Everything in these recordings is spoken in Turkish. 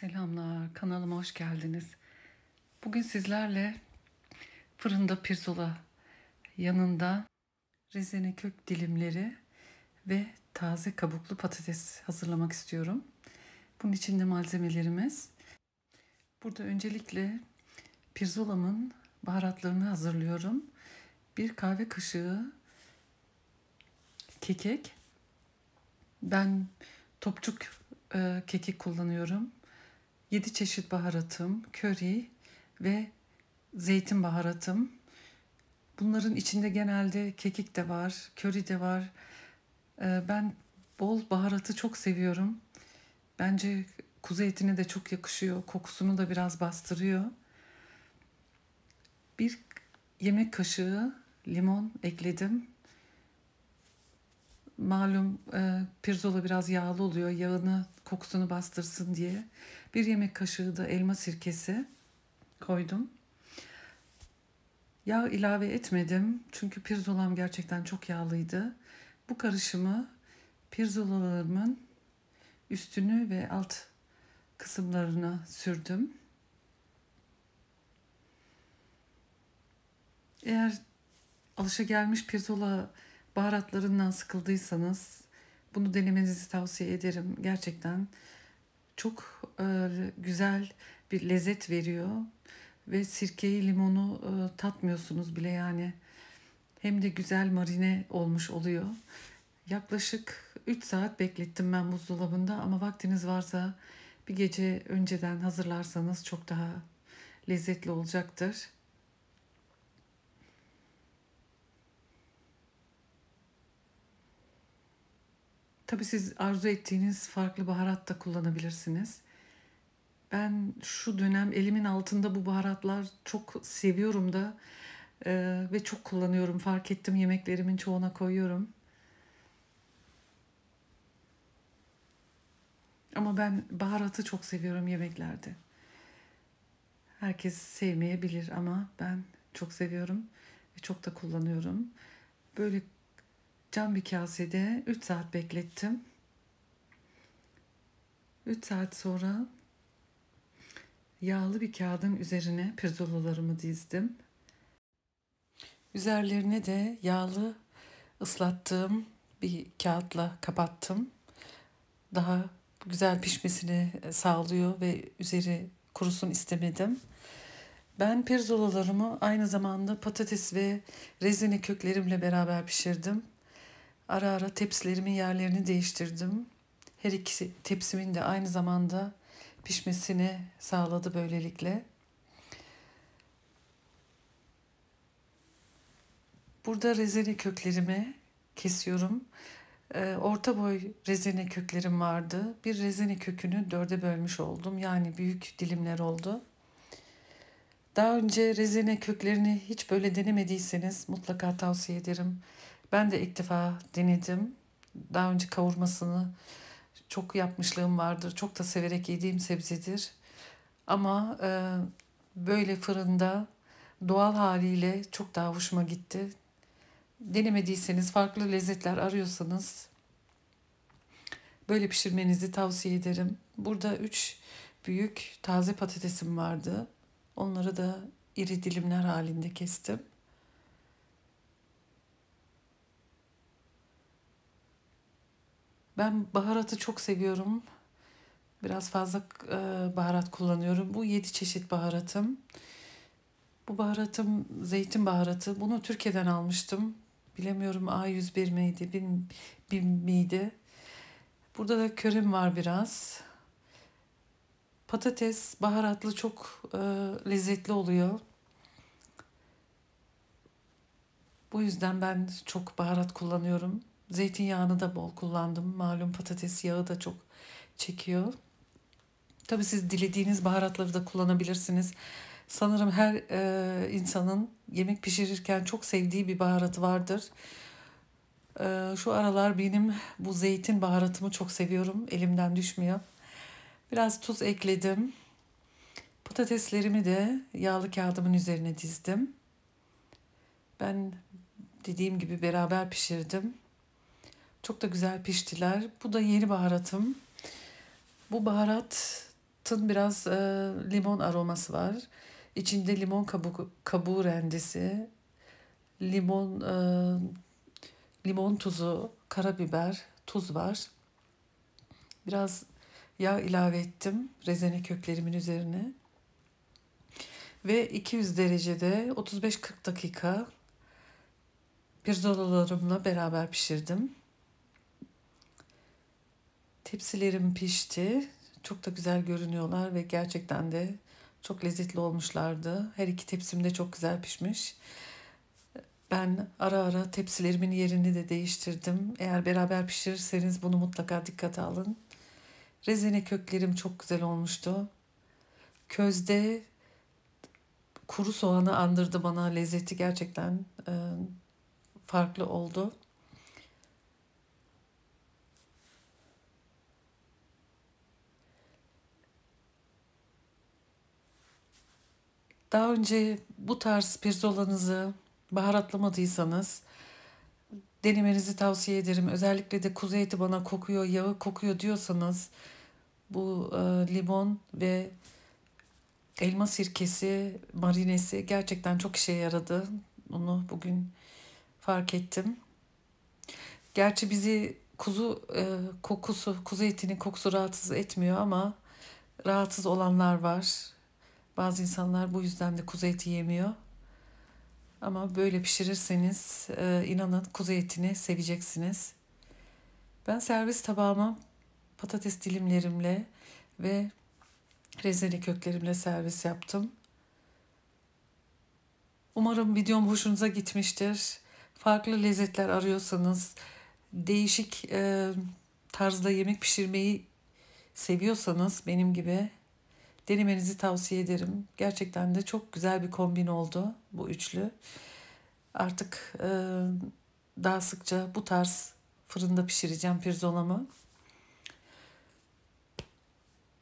Selamlar, kanalıma hoş geldiniz. Bugün sizlerle fırında pirzola yanında rezene kök dilimleri ve taze kabuklu patates hazırlamak istiyorum. Bunun için de malzemelerimiz. Burada öncelikle pirzolamın baharatlarını hazırlıyorum. Bir kahve kaşığı kekik. Ben topçuk e, kekik kullanıyorum 7 çeşit baharatım, köri ve zeytin baharatım. Bunların içinde genelde kekik de var, köri de var. Ee, ben bol baharatı çok seviyorum. Bence kuzu etine de çok yakışıyor. Kokusunu da biraz bastırıyor. Bir yemek kaşığı limon ekledim malum e, pirzola biraz yağlı oluyor. Yağını kokusunu bastırsın diye. Bir yemek kaşığı da elma sirkesi koydum. Yağ ilave etmedim çünkü pirzolam gerçekten çok yağlıydı. Bu karışımı pirzolalarımın üstünü ve alt kısımlarına sürdüm. Eğer alışa gelmiş pirzola Baharatlarından sıkıldıysanız bunu denemenizi tavsiye ederim. Gerçekten çok e, güzel bir lezzet veriyor ve sirkeyi, limonu e, tatmıyorsunuz bile yani. Hem de güzel marine olmuş oluyor. Yaklaşık 3 saat beklettim ben buzdolabında ama vaktiniz varsa bir gece önceden hazırlarsanız çok daha lezzetli olacaktır. Tabii siz arzu ettiğiniz farklı baharat da kullanabilirsiniz. Ben şu dönem elimin altında bu baharatlar çok seviyorum da e, ve çok kullanıyorum. Fark ettim yemeklerimin çoğuna koyuyorum. Ama ben baharatı çok seviyorum yemeklerde. Herkes sevmeyebilir ama ben çok seviyorum ve çok da kullanıyorum. Böyle Cam bir kasede 3 saat beklettim. 3 saat sonra yağlı bir kağıdın üzerine pirzolalarımı dizdim. Üzerlerine de yağlı ıslattığım bir kağıtla kapattım. Daha güzel pişmesini sağlıyor ve üzeri kurusun istemedim. Ben pirzolalarımı aynı zamanda patates ve rezene köklerimle beraber pişirdim. Ara ara tepsilerimin yerlerini değiştirdim. Her iki tepsimin de aynı zamanda pişmesini sağladı böylelikle. Burada rezene köklerimi kesiyorum. Ee, orta boy rezene köklerim vardı. Bir rezene kökünü dörde bölmüş oldum. Yani büyük dilimler oldu. Daha önce rezene köklerini hiç böyle denemediyseniz mutlaka tavsiye ederim. Ben de ilk defa denedim. Daha önce kavurmasını çok yapmışlığım vardır. Çok da severek yediğim sebzedir. Ama e, böyle fırında doğal haliyle çok daha hoşuma gitti. Denemediyseniz, farklı lezzetler arıyorsanız böyle pişirmenizi tavsiye ederim. Burada 3 büyük taze patatesim vardı. Onları da iri dilimler halinde kestim. Ben baharatı çok seviyorum. Biraz fazla e, baharat kullanıyorum. Bu yedi çeşit baharatım. Bu baharatım zeytin baharatı. Bunu Türkiye'den almıştım. Bilemiyorum A101 miydi, bin, bin miydi? Burada da körüm var biraz. Patates baharatlı çok e, lezzetli oluyor. Bu yüzden ben çok baharat kullanıyorum. Zeytinyağını da bol kullandım. Malum patates yağı da çok çekiyor. Tabii siz dilediğiniz baharatları da kullanabilirsiniz. Sanırım her e, insanın yemek pişirirken çok sevdiği bir baharat vardır. E, şu aralar benim bu zeytin baharatımı çok seviyorum. Elimden düşmüyor. Biraz tuz ekledim. Patateslerimi de yağlı kağıdımın üzerine dizdim. Ben dediğim gibi beraber pişirdim. Çok da güzel piştiler. Bu da yeni baharatım. Bu baharatın biraz e, limon aroması var. İçinde limon kabuğu, kabuğu rendesi, limon e, limon tuzu, karabiber, tuz var. Biraz yağ ilave ettim rezene köklerimin üzerine. Ve 200 derecede 35-40 dakika pirzolalarımla beraber pişirdim. Tepsilerim pişti. Çok da güzel görünüyorlar ve gerçekten de çok lezzetli olmuşlardı. Her iki tepsim de çok güzel pişmiş. Ben ara ara tepsilerimin yerini de değiştirdim. Eğer beraber pişirirseniz bunu mutlaka dikkate alın. Rezene köklerim çok güzel olmuştu. Közde kuru soğanı andırdı bana lezzeti gerçekten farklı oldu. Daha önce bu tarz pirzolanızı baharatlamadıysanız denemenizi tavsiye ederim. Özellikle de kuzu eti bana kokuyor, yağı kokuyor diyorsanız bu e, limon ve elma sirkesi marinesi gerçekten çok işe yaradı. Onu bugün fark ettim. Gerçi bizi kuzu e, kokusu, kuzu etinin kokusu rahatsız etmiyor ama rahatsız olanlar var. Bazı insanlar bu yüzden de kuzu eti yemiyor. Ama böyle pişirirseniz e, inanın kuzu etini seveceksiniz. Ben servis tabağıma patates dilimlerimle ve rezene köklerimle servis yaptım. Umarım videom hoşunuza gitmiştir. Farklı lezzetler arıyorsanız, değişik e, tarzda yemek pişirmeyi seviyorsanız benim gibi Denemenizi tavsiye ederim. Gerçekten de çok güzel bir kombin oldu bu üçlü. Artık e, daha sıkça bu tarz fırında pişireceğim pirzolamı.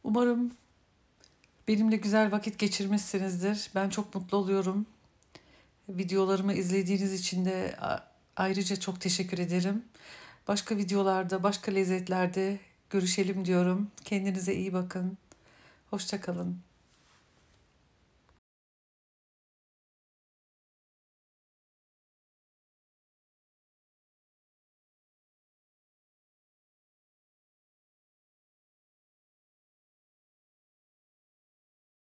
Umarım benimle güzel vakit geçirmişsinizdir. Ben çok mutlu oluyorum. Videolarımı izlediğiniz için de ayrıca çok teşekkür ederim. Başka videolarda, başka lezzetlerde görüşelim diyorum. Kendinize iyi bakın. Hoşçakalın.